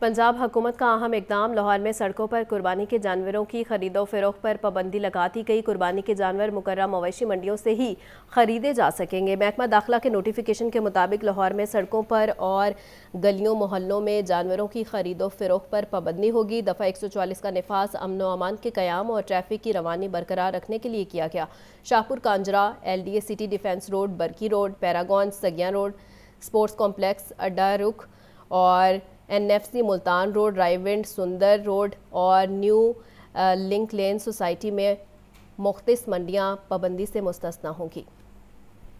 पंजाब हुकूमत का अहम इकदाम लाहौर में सड़कों पर कुर्बानी के जानवरों की खरीदो फरोख पर पाबंदी लगा दी गई कुर्बानी के जानवर मुकर मवेशी मंडियों से ही खरीदे जा सकेंगे महकमा दाखिला के नोटिफिकेशन के मुताबिक लाहौर में सड़कों पर और गलियों मोहल्लों में जानवरों की खरीदो फरोख पर पाबंदी होगी दफ़ा एक सौ चालीस का नफाज अमन अमान के क्याम और ट्रैफिक की रवानी बरकरार रखने के लिए किया गया Shahpur Kanjra L D A city defence road Barki road Paragon Saggian road sports complex अड्डा रुख और N F C Multan road Raiwind Sundar road और न्यू लिंक लेन सोसाइटी में मुख्त मंडियाँ पाबंदी से मुस्तना होंगी